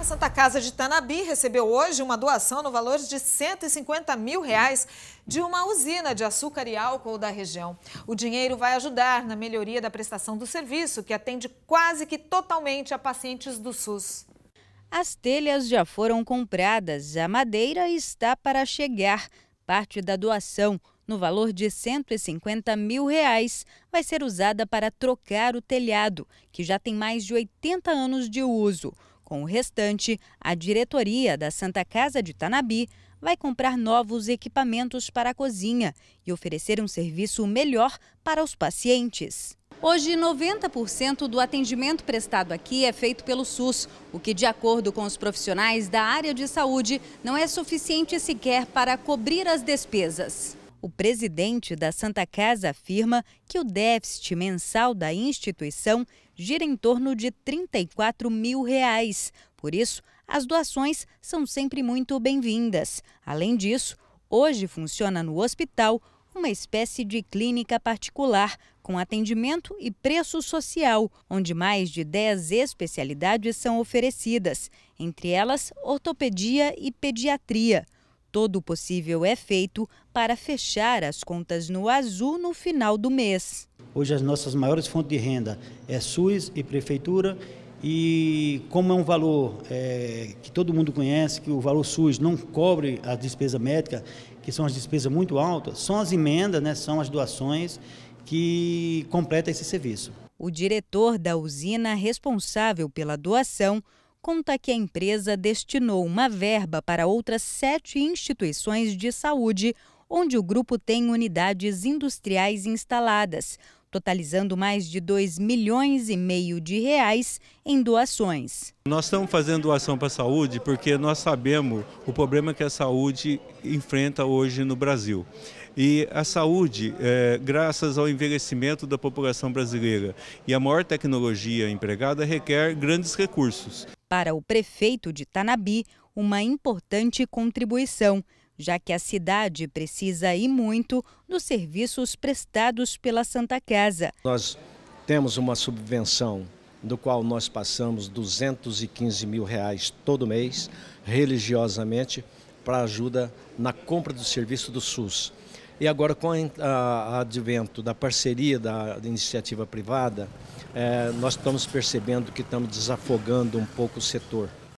A Santa Casa de Tanabi recebeu hoje uma doação no valor de 150 mil reais de uma usina de açúcar e álcool da região. O dinheiro vai ajudar na melhoria da prestação do serviço, que atende quase que totalmente a pacientes do SUS. As telhas já foram compradas, a madeira está para chegar. Parte da doação, no valor de 150 mil reais, vai ser usada para trocar o telhado, que já tem mais de 80 anos de uso. Com o restante, a diretoria da Santa Casa de Tanabi vai comprar novos equipamentos para a cozinha e oferecer um serviço melhor para os pacientes. Hoje, 90% do atendimento prestado aqui é feito pelo SUS, o que, de acordo com os profissionais da área de saúde, não é suficiente sequer para cobrir as despesas. O presidente da Santa Casa afirma que o déficit mensal da instituição gira em torno de 34 mil reais. Por isso, as doações são sempre muito bem-vindas. Além disso, hoje funciona no hospital uma espécie de clínica particular, com atendimento e preço social, onde mais de 10 especialidades são oferecidas, entre elas ortopedia e pediatria. Todo o possível é feito para fechar as contas no azul no final do mês. Hoje as nossas maiores fontes de renda é SUS e Prefeitura e como é um valor é, que todo mundo conhece, que o valor SUS não cobre a despesa médica, que são as despesas muito altas, são as emendas, né, são as doações que completam esse serviço. O diretor da usina responsável pela doação conta que a empresa destinou uma verba para outras sete instituições de saúde, onde o grupo tem unidades industriais instaladas, totalizando mais de 2 milhões e meio de reais em doações. Nós estamos fazendo doação para a saúde porque nós sabemos o problema que a saúde enfrenta hoje no Brasil. E a saúde, é, graças ao envelhecimento da população brasileira e a maior tecnologia empregada, requer grandes recursos para o prefeito de Tanabi uma importante contribuição, já que a cidade precisa e muito dos serviços prestados pela Santa Casa. Nós temos uma subvenção do qual nós passamos 215 mil reais todo mês, religiosamente, para ajuda na compra do serviço do SUS. E agora, com o advento da parceria da, da iniciativa privada, é, nós estamos percebendo que estamos desafogando um pouco o setor.